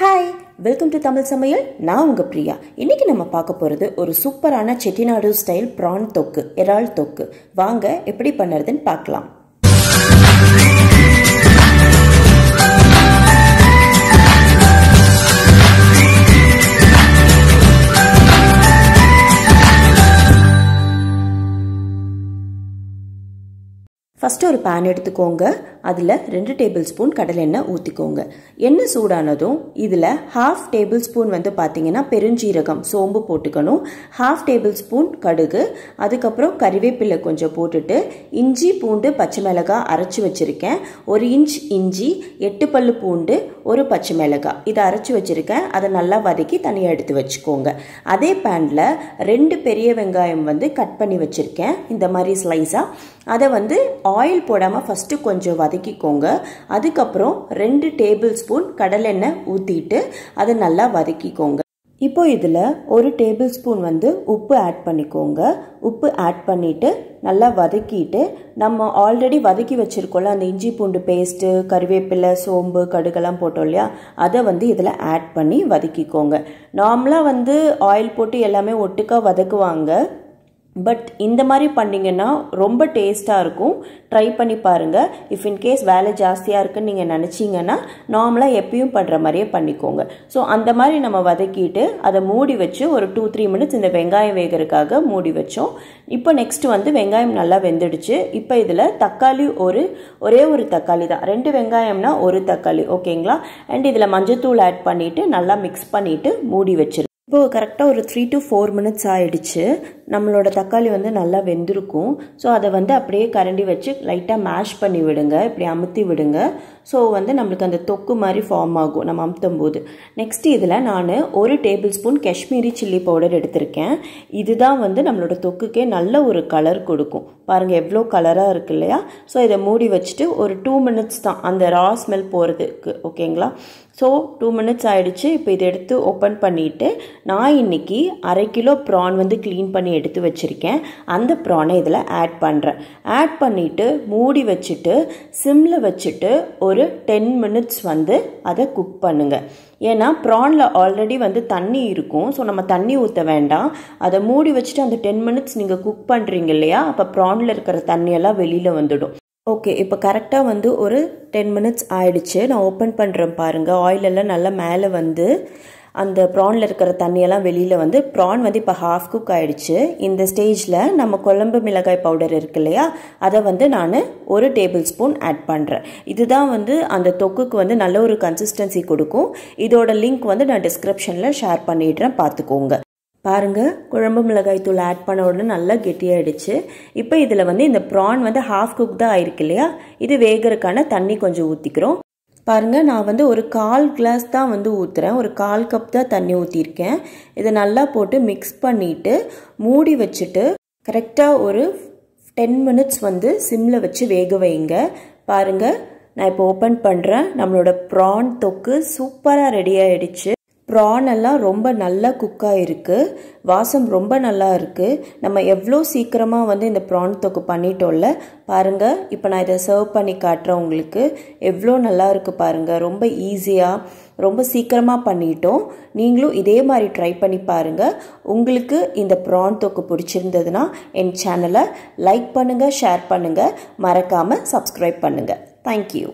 hi welcome to Tamil சமையல் நான் உங்கள் பிரியா இன்றைக்கி நம்ம பார்க்க போகிறது ஒரு சூப்பரான செட்டிநாடு ஸ்டைல் ப்ரான் தொக்கு எரால் தொக்கு வாங்க எப்படி பண்ணுறதுன்னு பார்க்கலாம் ஃபஸ்ட்டு ஒரு பேன் எடுத்துக்கோங்க அதில் ரெண்டு டேபிள் ஸ்பூன் கடலெண்ணெய் ஊற்றிக்கோங்க எண்ணெய் சூடானதும் இதில் ஹாஃப் டேபிள் ஸ்பூன் வந்து பார்த்திங்கன்னா பெருஞ்சீரகம் சோம்பு போட்டுக்கணும் ஹாஃப் டேபிள் ஸ்பூன் கடுகு அதுக்கப்புறம் கறிவேப்பிலை கொஞ்சம் போட்டுட்டு இஞ்சி பூண்டு பச்சை மிளகாய் அரைச்சி வச்சுருக்கேன் ஒரு இன்ச் இஞ்சி எட்டு பல்லு பூண்டு ஒரு பச்சை மிளகாய் இதை அரைச்சி வச்சுருக்கேன் அதை நல்லா வதக்கி தனியாக எடுத்து வச்சுக்கோங்க அதே பேனில் ரெண்டு பெரிய வெங்காயம் வந்து கட் பண்ணி வச்சுருக்கேன் இந்த மாதிரி ஸ்லைஸாக அதை வந்து ஆயில் போடாமல் ஃபஸ்ட்டு கொஞ்சம் வதக்கிக்கோங்க அதுக்கப்புறம் ரெண்டு டேபிள் ஸ்பூன் கடலெண்ணெய் ஊற்றிட்டு அதை நல்லா வதக்கிக்கோங்க இப்போ இதில் ஒரு டேபிள் ஸ்பூன் வந்து உப்பு ஆட் பண்ணிக்கோங்க உப்பு ஆட் பண்ணிவிட்டு நல்லா வதக்கிட்டு நம்ம ஆல்ரெடி வதக்கி வச்சுருக்கோம்ல அந்த இஞ்சி பூண்டு பேஸ்ட்டு கருவேப்பிலை சோம்பு கடுகெல்லாம் போட்டோம் இல்லையா அதை வந்து இதில் ஆட் பண்ணி வதக்கிக்கோங்க நார்மலாக வந்து ஆயில் போட்டு எல்லாமே ஒட்டுக்காக வதக்குவாங்க பட் இந்த மாதிரி பண்ணிங்கன்னா ரொம்ப டேஸ்ட்டாக இருக்கும் ட்ரை பண்ணி பாருங்கள் இஃப் இன்கேஸ் வேலை ஜாஸ்தியாக இருக்குன்னு நீங்கள் நினச்சிங்கன்னா நார்மலாக எப்பயும் பண்ணுற மாதிரியே பண்ணிக்கோங்க ஸோ அந்த மாதிரி நம்ம வதக்கிட்டு அதை மூடி வச்சு ஒரு டூ த்ரீ மினிட்ஸ் இந்த வெங்காயம் வேகிறதுக்காக மூடி வச்சோம் இப்போ நெக்ஸ்ட்டு வந்து வெங்காயம் நல்லா வெந்துடுச்சு இப்போ இதில் தக்காளி ஒரு ஒரே ஒரு தக்காளி தான் ரெண்டு வெங்காயம்னா ஒரு தக்காளி ஓகேங்களா அண்ட் இதில் மஞ்சத்தூள் ஆட் பண்ணிவிட்டு நல்லா மிக்ஸ் பண்ணிவிட்டு மூடி வச்சிரு இப்போது கரெக்டாக ஒரு த்ரீ டு ஃபோர் மினிட்ஸ் ஆகிடுச்சு நம்மளோட தக்காளி வந்து நல்லா வெந்திருக்கும் ஸோ அதை வந்து அப்படியே கரண்டி வச்சு லைட்டாக மேஷ் பண்ணி விடுங்க இப்படி அமுத்தி விடுங்க ஸோ வந்து நம்மளுக்கு அந்த தொக்கு மாதிரி ஃபார்ம் ஆகும் நம்ம அமுத்தும் போது நெக்ஸ்ட் இதில் நான் ஒரு tablespoon Kashmiri chilli powder எடுத்திருக்கேன் இதுதான் வந்து நம்மளோட தொக்குக்கே நல்ல ஒரு கலர் கொடுக்கும் பாருங்கள் எவ்வளோ கலராக இருக்கு இல்லையா ஸோ இதை மூடி வச்சுட்டு ஒரு டூ மினிட்ஸ் தான் அந்த ரா ஸ்மெல் போகிறதுக்கு ஓகேங்களா ஸோ டூ மினிட்ஸ் ஆகிடுச்சு இப்போ இதை எடுத்து ஓப்பன் பண்ணிவிட்டு நான் இன்றைக்கி அரை கிலோ ப்ரான் வந்து க்ளீன் பண்ணி எடுத்து வச்சுருக்கேன் அந்த ப்ரானை இதில் ஆட் பண்ணுறேன் ஆட் பண்ணிவிட்டு மூடி வச்சுட்டு சிம்மில் வச்சுட்டு ஒரு டென் மினிட்ஸ் வந்து அதை குக் பண்ணுங்கள் ஏன்னா ப்ரானில் ஆல்ரெடி வந்து தண்ணி இருக்கும் ஸோ நம்ம தண்ணி ஊற்ற வேண்டாம் அதை மூடி வச்சுட்டு அந்த டென் மினிட்ஸ் நீங்கள் குக் பண்ணுறீங்க இல்லையா அப்போ ப்ரானில் இருக்கிற தண்ணியெல்லாம் வெளியில் வந்துடும் ஓகே இப்போ கரெக்டாக வந்து ஒரு டென் மினிட்ஸ் ஆயிடுச்சு நான் ஓப்பன் பண்ணுறேன் பாருங்கள் எல்லாம் நல்லா மேலே வந்து அந்த ப்ரானில் இருக்கிற தண்ணியெல்லாம் வெளியில் வந்து ப்ரான் வந்து இப்போ ஹாஃப் குக் ஆகிடுச்சு இந்த ஸ்டேஜில் நம்ம குழம்பு மிளகாய் பவுடர் இருக்கு இல்லையா அதை வந்து நான் ஒரு டேபிள் ஸ்பூன் ஆட் பண்ணுறேன் இதுதான் வந்து அந்த தொக்குக்கு வந்து நல்ல ஒரு கன்சிஸ்டன்சி கொடுக்கும் இதோட லிங்க் வந்து நான் டிஸ்கிரிப்ஷனில் ஷேர் பண்ணிடுறேன் பார்த்துக்கோங்க பாருங்கள் குழம்பு மிளகாய் தூள் ஆட் பண்ண உடனே நல்லா கெட்டியாயிடுச்சு இப்போ இதில் வந்து இந்த ப்ரான் வந்து ஹாஃப் குக் தான் ஆயிருக்கு இல்லையா இது வேகிறதுக்கான தண்ணி கொஞ்சம் ஊற்றிக்கிறோம் பாருங்கள் நான் வந்து ஒரு கால் கிளாஸ் தான் வந்து ஊற்றுறேன் ஒரு கால் கப் தான் தண்ணி ஊற்றிருக்கேன் இதை நல்லா போட்டு மிக்ஸ் பண்ணிவிட்டு மூடி வச்சுட்டு கரெக்டாக ஒரு டென் மினிட்ஸ் வந்து சிம்மில் வச்சு வேக வைங்க பாருங்கள் நான் இப்போ ஓப்பன் பண்ணுறேன் நம்மளோட ப்ரான் தொக்கு சூப்பராக ரெடி ஆகிடுச்சு ப்ரான் எல்லாம் ரொம்ப நல்லா குக்காக இருக்குது வாசம் ரொம்ப நல்லா இருக்குது நம்ம எவ்வளோ சீக்கிரமாக வந்து இந்த ப்ரான் தொக்கு பண்ணிட்டோம்ல பாருங்கள் இப்போ நான் இதை சர்வ் பண்ணி காட்டுறேன் உங்களுக்கு எவ்வளோ நல்லா இருக்குது பாருங்கள் ரொம்ப ஈஸியாக ரொம்ப சீக்கிரமாக பண்ணிட்டோம் நீங்களும் இதே மாதிரி ட்ரை பண்ணி பாருங்கள் உங்களுக்கு இந்த ப்ரான் தொக்கு பிடிச்சிருந்ததுன்னா என் சேனலை லைக் பண்ணுங்கள் ஷேர் பண்ணுங்கள் மறக்காமல் சப்ஸ்கிரைப் பண்ணுங்கள் தேங்க்யூ